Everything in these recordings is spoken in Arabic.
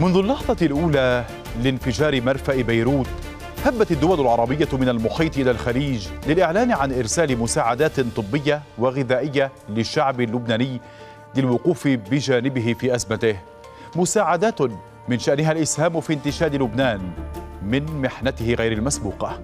منذ اللحظة الأولى لانفجار مرفأ بيروت هبت الدول العربية من المحيط إلى الخليج للإعلان عن إرسال مساعدات طبية وغذائية للشعب اللبناني للوقوف بجانبه في أزمته مساعدات من شأنها الإسهام في انتشاد لبنان من محنته غير المسبوقة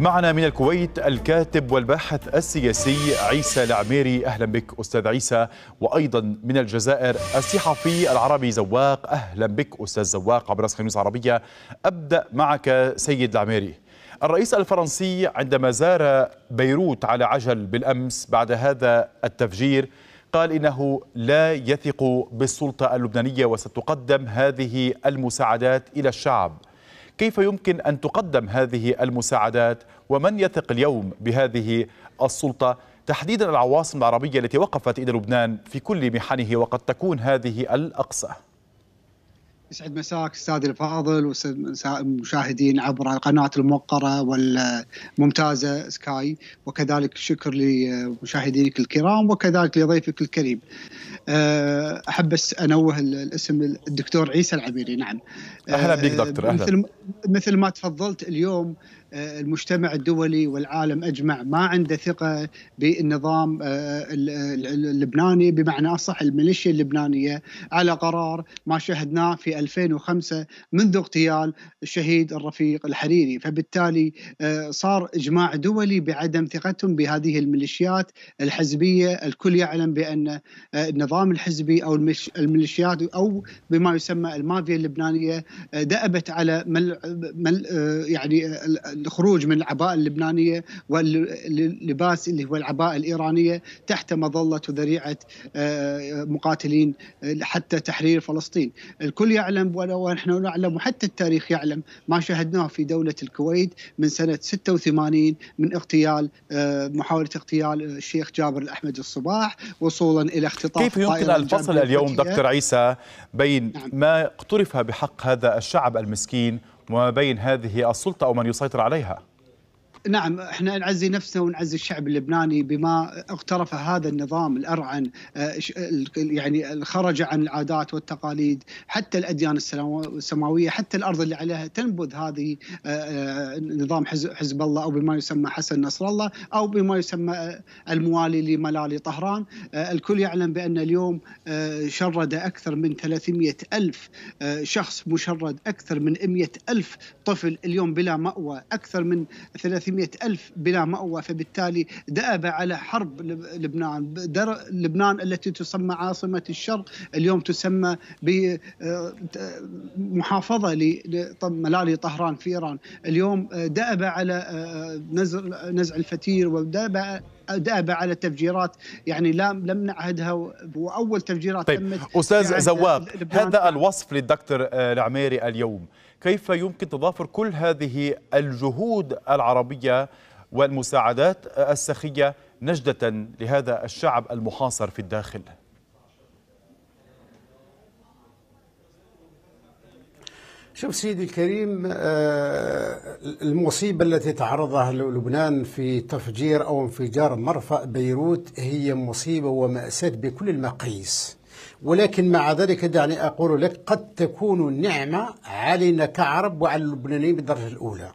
معنا من الكويت الكاتب والباحث السياسي عيسى العميري أهلا بك أستاذ عيسى وأيضا من الجزائر الصحفي العربي زواق أهلا بك أستاذ زواق عبر خميس عربية أبدأ معك سيد العميري الرئيس الفرنسي عندما زار بيروت على عجل بالأمس بعد هذا التفجير قال انه لا يثق بالسلطه اللبنانيه وستقدم هذه المساعدات الى الشعب كيف يمكن أن تقدم هذه المساعدات ومن يثق اليوم بهذه السلطة تحديدا العواصم العربية التي وقفت إلى لبنان في كل محنه وقد تكون هذه الأقصى يسعد مساك استاذي الفاضل ومشاهدين عبر القناه الموقره والممتازه سكاي وكذلك شكر لمشاهدينك الكرام وكذلك لضيفك الكريم. آه، احب بس انوه الاسم الدكتور عيسى العبيري نعم. اهلا بك آه، دكتور اهلا. مثل ما تفضلت اليوم آه، المجتمع الدولي والعالم اجمع ما عنده ثقه بالنظام آه، اللبناني بمعنى اصح الميليشيا اللبنانيه على قرار ما شهدناه في 2005 منذ اغتيال الشهيد الرفيق الحريري فبالتالي آه، صار اجماع دولي بعدم ثقتهم بهذه الميليشيات الحزبيه الكل يعلم بان النظام الحزبي او الميليشيات او بما يسمى المافيا اللبنانيه دأبت على مل مل يعني الخروج من العباءة اللبنانية واللباس اللي هو العباءة الإيرانية تحت مظلة وذريعة آه، مقاتلين حتى تحرير فلسطين الكل يعلم ونحن نعلم وحتى التاريخ يعلم ما شهدناه في دولة الكويت من سنة 86 من اغتيال آه، محاولة اغتيال الشيخ جابر الأحمد الصباح وصولا إلى اختطاف كيف يمكن الفصل اليوم دكتور عيسى بين نعم. ما اقترف بحق هذا الشعب المسكين وما بين هذه السلطة أو من يسيطر عليها نعم احنا نعزي نفسنا ونعزي الشعب اللبناني بما اقترف هذا النظام الارعن آه، يعني خرج عن العادات والتقاليد حتى الاديان السماويه حتى الارض اللي عليها تنبذ هذه آه، آه، نظام حزب الله او بما يسمى حسن نصر الله او بما يسمى الموالي لملالي طهران الكل يعلم بان اليوم شرد اكثر من 300 الف شخص مشرد اكثر من 100 الف طفل اليوم بلا ماوى اكثر من 300 300 ألف بلا مأوى فبالتالي دأب على حرب لبنان لبنان التي تسمى عاصمة الشرق اليوم تسمى بمحافظة آه، لملالي طهران في إيران اليوم آه، دأب على آه، نزع, الفتير ودأب دأب على تفجيرات يعني لم لم نعهدها واول تفجيرات طيب استاذ يعني زواب هذا الوصف للدكتور العميري اليوم كيف يمكن تضافر كل هذه الجهود العربية والمساعدات السخية نجدة لهذا الشعب المحاصر في الداخل شوف سيدي الكريم آه، المصيبة التي تعرضها لبنان في تفجير أو انفجار مرفأ بيروت هي مصيبة ومأساة بكل المقاييس ولكن مع ذلك دعني أقول لك قد تكون النعمة علينا كعرب وعلى اللبنانيين بالدرجة الأولى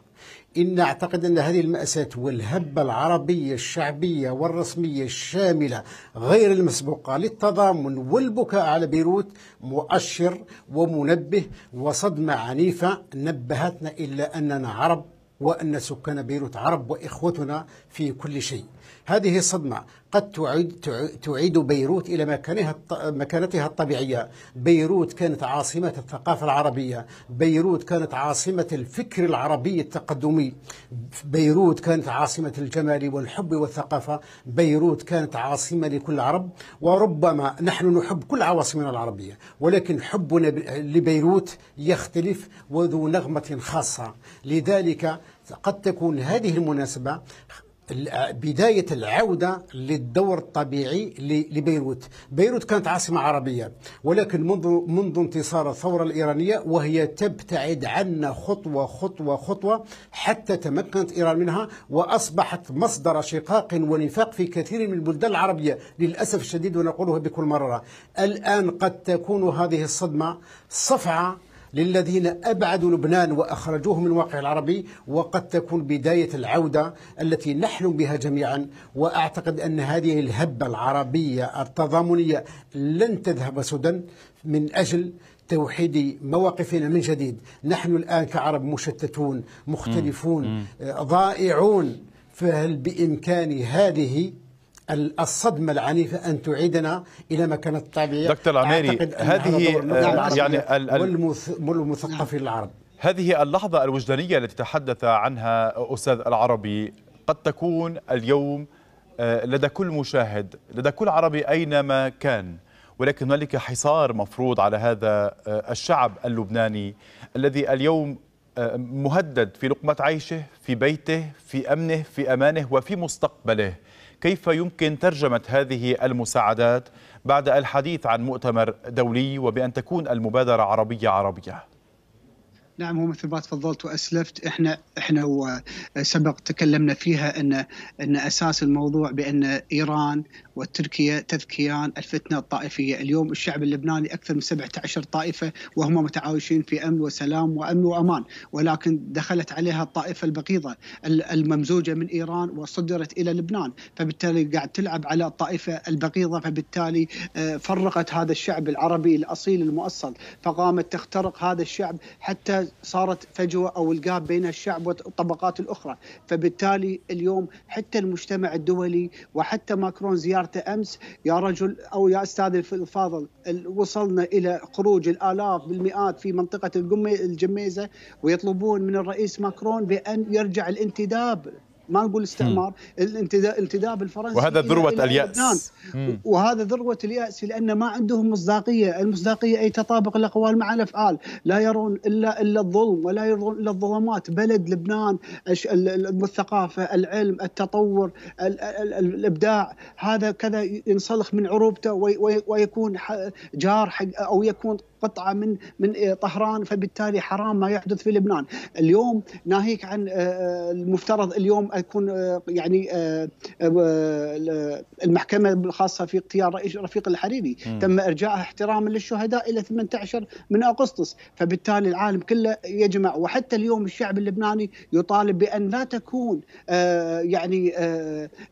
إن أعتقد أن هذه المأساة والهبة العربية الشعبية والرسمية الشاملة غير المسبوقة للتضامن والبكاء على بيروت مؤشر ومنبه وصدمة عنيفة نبهتنا إلا أننا عرب وأن سكان بيروت عرب وإخوتنا في كل شيء هذه الصدمة قد تعيد تعيد بيروت إلى مكانها مكانتها الطبيعية بيروت كانت عاصمة الثقافة العربية بيروت كانت عاصمة الفكر العربي التقدمي بيروت كانت عاصمة الجمال والحب والثقافة بيروت كانت عاصمة لكل عرب وربما نحن نحب كل عواصمنا العربية ولكن حبنا لبيروت يختلف وذو نغمة خاصة لذلك قد تكون هذه المناسبة بداية العودة للدور الطبيعي لبيروت بيروت كانت عاصمة عربية ولكن منذ, منذ انتصار الثورة الإيرانية وهي تبتعد عنا خطوة خطوة خطوة حتى تمكنت إيران منها وأصبحت مصدر شقاق ونفاق في كثير من البلدان العربية للأسف الشديد ونقولها بكل مرة الآن قد تكون هذه الصدمة صفعة للذين أبعدوا لبنان وأخرجوه من الواقع العربي وقد تكون بداية العودة التي نحلم بها جميعا وأعتقد أن هذه الهبة العربية التضامنية لن تذهب سدى من أجل توحيد مواقفنا من جديد نحن الآن كعرب مشتتون مختلفون ضائعون فهل بإمكان هذه الصدمة العنيفة أن تعيدنا إلى ما كانت طبيعية دكتور العميري هذه آه، نعم، يعني والمثقفين العرب هذه اللحظة الوجدانية التي تحدث عنها أستاذ العربي قد تكون اليوم آه، لدى كل مشاهد لدى كل عربي أينما كان ولكن هنالك حصار مفروض على هذا آه، الشعب اللبناني الذي اليوم مهدد في لقمة عيشه في بيته في أمنه في أمانه وفي مستقبله كيف يمكن ترجمة هذه المساعدات بعد الحديث عن مؤتمر دولي وبأن تكون المبادرة عربية عربية؟ نعم هو مثل ما تفضلت واسلفت احنا احنا وسبق تكلمنا فيها ان ان اساس الموضوع بان ايران وتركيا تذكيان الفتنة الطائفية اليوم الشعب اللبناني أكثر من 17 طائفة وهم متعايشين في أمن وسلام وأمن وأمان ولكن دخلت عليها الطائفة البغيضة الممزوجة من إيران وصدرت إلى لبنان فبالتالي قاعد تلعب على الطائفة البغيضة فبالتالي آه، فرقت هذا الشعب العربي الأصيل المؤصل فقامت تخترق هذا الشعب حتى صارت فجوة أو القاب بين الشعب والطبقات الأخرى فبالتالي اليوم حتى المجتمع الدولي وحتى ماكرون زيارة ذكرت امس يا رجل او يا استاذ الفاضل وصلنا الى خروج الالاف بالمئات في منطقه الجميزه ويطلبون من الرئيس ماكرون بان يرجع الانتداب ما نقول استعمار الانتداب الفرنسي وهذا ذروه الياس وهذا ذروه الياس لان ما عندهم مصداقيه، المصداقيه اي تطابق الاقوال مع الافعال، لا يرون الا الا الظلم ولا يرون الا الظلمات، بلد لبنان الثقافه، العلم، التطور، الابداع، هذا كذا ينسلخ من عروبته ويكون جار حق او يكون قطعه من من طهران فبالتالي حرام ما يحدث في لبنان اليوم ناهيك عن آه، آه، المفترض اليوم يكون آه، يعني المحكمه الخاصه في اغتيال رئيس رفيق الحريري م. تم ارجاعها احتراما للشهداء الى 18 من اغسطس فبالتالي العالم كله يجمع وحتى اليوم الشعب اللبناني يطالب بان لا تكون يعني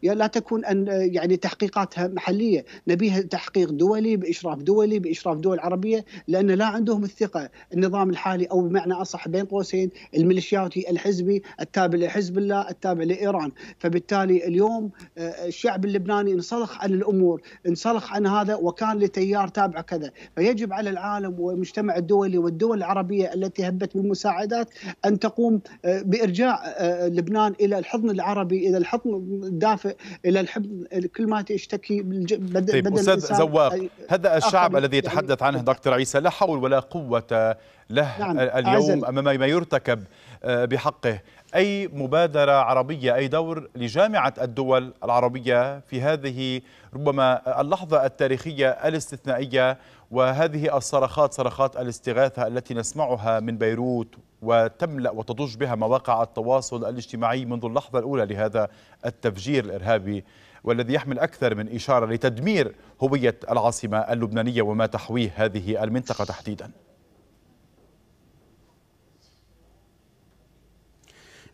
لا تكون ان يعني تحقيقاتها محليه نبيها تحقيق دولي باشراف دولي باشراف دول عربيه لا لان لا عندهم الثقه النظام الحالي او بمعنى اصح بين قوسين الميليشياتي الحزبي التابع لحزب الله التابع لايران فبالتالي اليوم آه، الشعب اللبناني انصلخ عن الامور انصلخ عن هذا وكان لتيار تابع كذا فيجب على العالم والمجتمع الدولي والدول العربيه التي هبت بالمساعدات ان تقوم آه، بارجاع آه، لبنان الى الحضن العربي الى الحضن الدافئ الى الحضن كل ما تشتكي بدل طيب استاذ زواق هذا الشعب الذي يتحدث يعني عنه دكتور عيسى لا لا حول ولا قوة له نعم. اليوم أمام ما يرتكب آه، بحقه أي مبادرة عربية أي دور لجامعة الدول العربية في هذه ربما اللحظة التاريخية الاستثنائية وهذه الصرخات صرخات الاستغاثة التي نسمعها من بيروت وتملأ وتضج بها مواقع التواصل الاجتماعي منذ اللحظة الأولى لهذا التفجير الإرهابي والذي يحمل أكثر من إشارة لتدمير هوية العاصمة اللبنانية وما تحويه هذه المنطقة تحديداً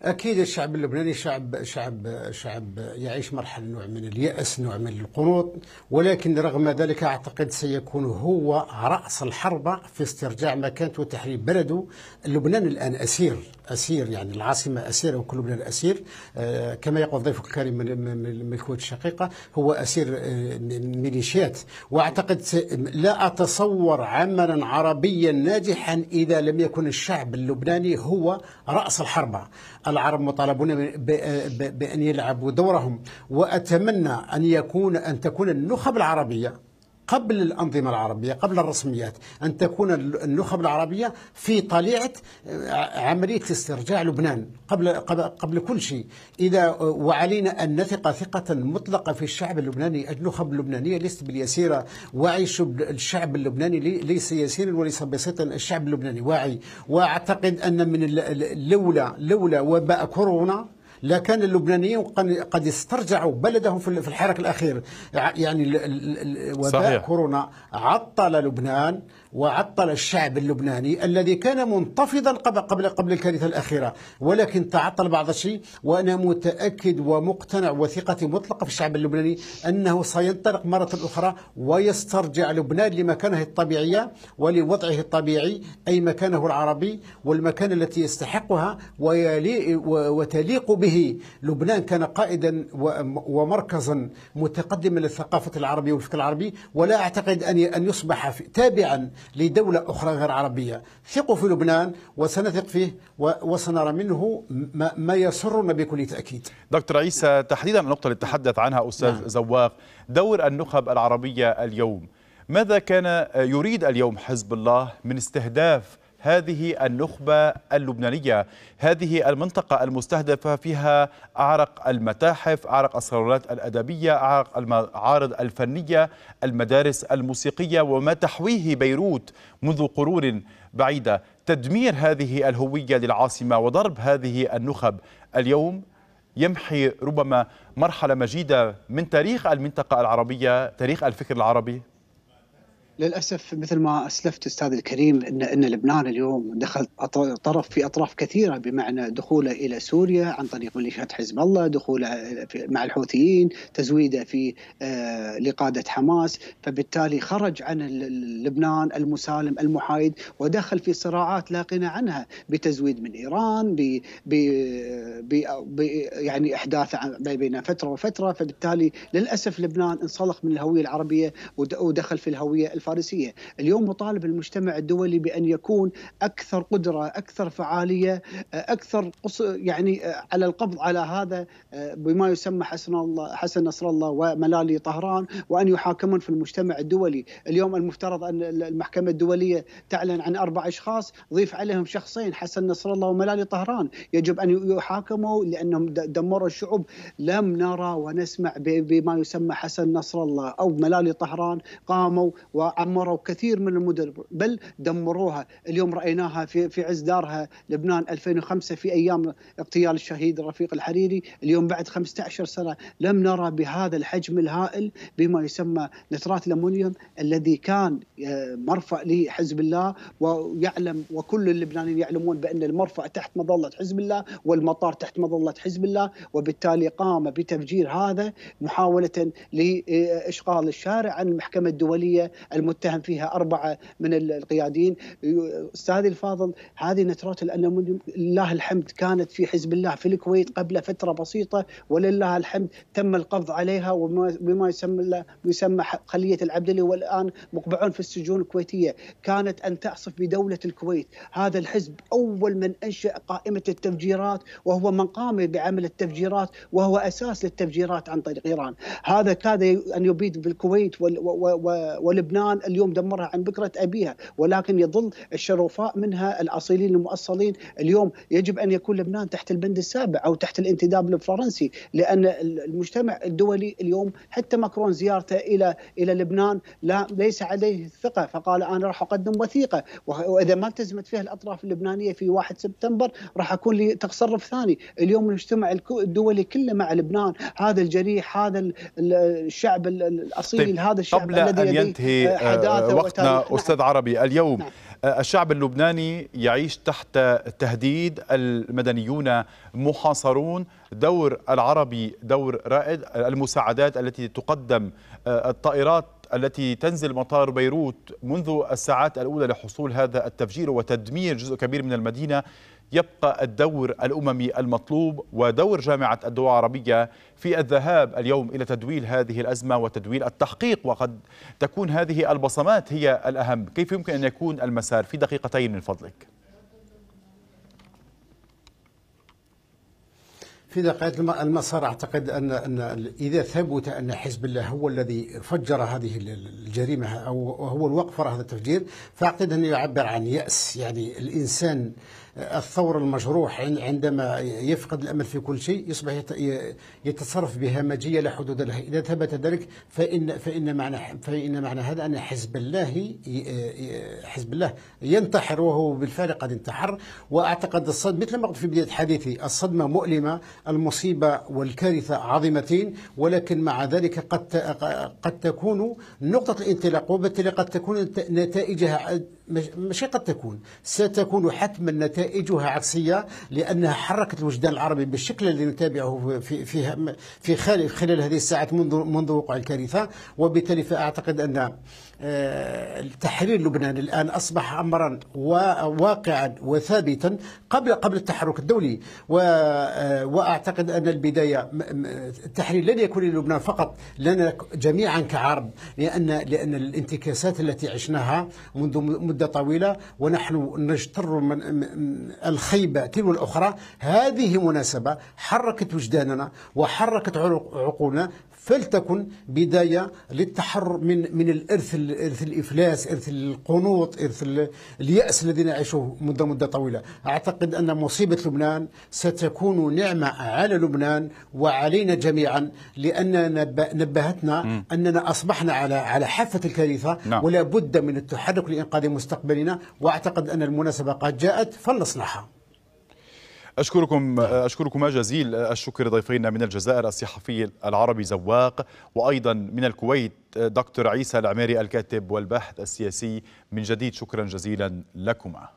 اكيد الشعب اللبناني شعب شعب شعب يعيش مرحله نوع من الياس نوع من القنوط ولكن رغم ذلك اعتقد سيكون هو راس الحربه في استرجاع مكانته وتحرير بلده لبنان الان اسير اسير يعني العاصمه اسير وكل لبنان اسير آه، كما يقول ضيفك الكريم من الكويت الشقيقه هو اسير آه، ميليشيات واعتقد لا اتصور عملا عربيا ناجحا اذا لم يكن الشعب اللبناني هو راس الحربه العرب مطالبون بأن يلعبوا دورهم وأتمنى أن يكون أن تكون النخب العربية قبل الأنظمة العربية قبل الرسميات أن تكون النخب العربية في طليعة آه، عملية استرجاع لبنان قبل, قبل, قبل كل شيء إذا آه، وعلينا أن نثق ثقة مطلقة في الشعب اللبناني النخب اللبنانية ليست باليسيرة وعيش الشعب اللبناني ليس يسيرا وليس بسيطا الشعب اللبناني واعي وأعتقد أن من لولا لولا وباء كورونا لكان اللبنانيون قد استرجعوا بلدهم في الحراك الأخير يعني وباء كورونا عطل لبنان وعطل الشعب اللبناني الذي كان منتفضا قبل قبل الكارثه الاخيره ولكن تعطل بعض الشيء وانا متاكد ومقتنع وثقتي مطلقه في الشعب اللبناني انه سينطلق مره اخرى ويسترجع لبنان لمكانه الطبيعيه ولوضعه الطبيعي اي مكانه العربي والمكان التي يستحقها وتليق به لبنان كان قائدا ومركزا متقدما للثقافه العربيه والفكر العربي ولا اعتقد ان ان يصبح تابعا لدولة أخرى غير عربية ثقوا في لبنان وسنثق فيه وسنرى منه ما, ما يسرنا بكل تأكيد دكتور عيسى تحديدا النقطة اللي تحدث عنها أستاذ نعم. زواق دور النخب العربية اليوم ماذا كان يريد اليوم حزب الله من استهداف هذه النخبة اللبنانية هذه المنطقة المستهدفة فيها أعرق المتاحف أعرق الصالونات الأدبية أعرق المعارض الفنية المدارس الموسيقية وما تحويه بيروت منذ قرون بعيدة تدمير هذه الهوية للعاصمة وضرب هذه النخب اليوم يمحي ربما مرحلة مجيدة من تاريخ المنطقة العربية تاريخ الفكر العربي للاسف مثل ما اسلفت استاذ الكريم ان ان لبنان اليوم دخل طرف في اطراف كثيره بمعنى دخوله الى سوريا عن طريق ميليشيات حزب الله، دخوله مع الحوثيين، تزويده في آه، لقاده حماس، فبالتالي خرج عن لبنان المسالم المحايد ودخل في صراعات لا غنى عنها بتزويد من ايران ب يعني احداث بين فتره وفتره، فبالتالي للاسف لبنان انسلخ من الهويه العربيه ودخل في الهويه الفارسيه، اليوم نطالب المجتمع الدولي بان يكون اكثر قدره، اكثر فعاليه، اكثر يعني آه، على القبض على هذا آه، بما يسمى حسن الله حسن نصر الله وملالي طهران وان يحاكمون في المجتمع الدولي، اليوم المفترض ان المحكمه الدوليه تعلن عن اربع اشخاص، ضيف عليهم شخصين حسن نصر الله وملالي طهران، يجب ان يحاكموا لانهم دمروا الشعوب، لم نرى ونسمع بما يسمى حسن نصر الله او ملالي طهران قاموا و عمروا كثير من المدن بل دمروها اليوم رايناها في في عز دارها لبنان 2005 في ايام اغتيال الشهيد رفيق الحريري اليوم بعد 15 سنه لم نرى بهذا الحجم الهائل بما يسمى نترات الامونيوم الذي كان آه، مرفأ لحزب الله ويعلم وكل اللبنانيين يعلمون بان المرفأ تحت مظله حزب الله والمطار تحت مظله حزب الله وبالتالي قام بتفجير هذا محاوله لاشغال الشارع عن المحكمه الدوليه المتهم فيها أربعة من القياديين أستاذي الفاضل هذه نترات لان لله الحمد كانت في حزب الله في الكويت قبل فترة بسيطة ولله الحمد تم القبض عليها وبما يسمى يسمى خلية العبدلي والآن مقبعون في السجون الكويتية كانت أن تعصف بدولة الكويت هذا الحزب أول من أنشأ قائمة التفجيرات وهو من قام بعمل التفجيرات وهو أساس للتفجيرات عن طريق إيران هذا كاد أن يبيد بالكويت ولبنان الان اليوم دمرها عن بكرة أبيها ولكن يظل الشرفاء منها الأصيلين المؤصلين اليوم يجب أن يكون لبنان تحت البند السابع أو تحت الانتداب الفرنسي لأن المجتمع الدولي اليوم حتى ماكرون زيارته إلى إلى لبنان لا ليس عليه ثقة فقال أنا راح أقدم وثيقة وإذا ما التزمت فيها الأطراف اللبنانية في 1 سبتمبر راح أكون لي تصرف ثاني اليوم المجتمع الدولي كله مع لبنان هذا الجريح هذا الشعب الأصيل طيب هذا الشعب قبل الذي أن ينتهي آه، آه، وقتنا وتاريخنا. أستاذ عربي اليوم نعم. آه، الشعب اللبناني يعيش تحت تهديد المدنيون محاصرون دور العربي دور رائد المساعدات التي تقدم آه، الطائرات التي تنزل مطار بيروت منذ الساعات الأولى لحصول هذا التفجير وتدمير جزء كبير من المدينة يبقى الدور الأممي المطلوب ودور جامعة الدول العربية في الذهاب اليوم إلى تدويل هذه الأزمة وتدويل التحقيق وقد تكون هذه البصمات هي الأهم كيف يمكن أن يكون المسار في دقيقتين من فضلك في دقائق المسار اعتقد ان ان اذا ثبت ان حزب الله هو الذي فجر هذه الجريمه او هو الوقف هذا التفجير فاعتقد انه يعبر عن ياس يعني الانسان الثور المجروح عندما يفقد الأمل في كل شيء يصبح يتصرف بهمجية لا حدود لها إذا ثبت ذلك فإن فإن معنى فإن معنى هذا أن حزب الله حزب الله ينتحر وهو بالفعل قد انتحر وأعتقد الصدمة مثل ما قلت في بداية حديثي الصدمة مؤلمة المصيبة والكارثة عظيمتين ولكن مع ذلك قد قد تكون نقطة الانطلاق وبالتالي قد تكون نتائجها ماشي قد تكون ستكون حتما نتائجها عكسية لأنها حركت الوجدان العربي بالشكل الذي نتابعه في في في خلال هذه الساعات منذ منذ وقوع الكارثة وبالتالي فأعتقد أن آه، التحرير اللبناني الآن أصبح أمرا واقعا وثابتا قبل قبل التحرك الدولي آه، وأعتقد أن البداية التحرير لن يكون للبنان فقط لنا جميعا كعرب لأن لأن الانتكاسات التي عشناها منذ مدة طويلة ونحن نجتر من الخيبة تلو الأخرى هذه مناسبة حركت وجداننا وحركت عقولنا فلتكن بداية للتحرر من من الإرث الإرث الإفلاس إرث القنوط إرث اليأس الذي نعيشه مدة مدة طويلة أعتقد أن مصيبة لبنان ستكون نعمة على لبنان وعلينا جميعا لأن نبهتنا أننا أصبحنا على على حافة الكارثة نعم. ولا بد من التحرك لإنقاذ مستقبلنا وأعتقد أن المناسبة قد جاءت فلنصنعها أشكركم أشكركما جزيل الشكر ضيفينا من الجزائر الصحفي العربي زواق وأيضا من الكويت دكتور عيسى العميري الكاتب والباحث السياسي من جديد شكرا جزيلا لكما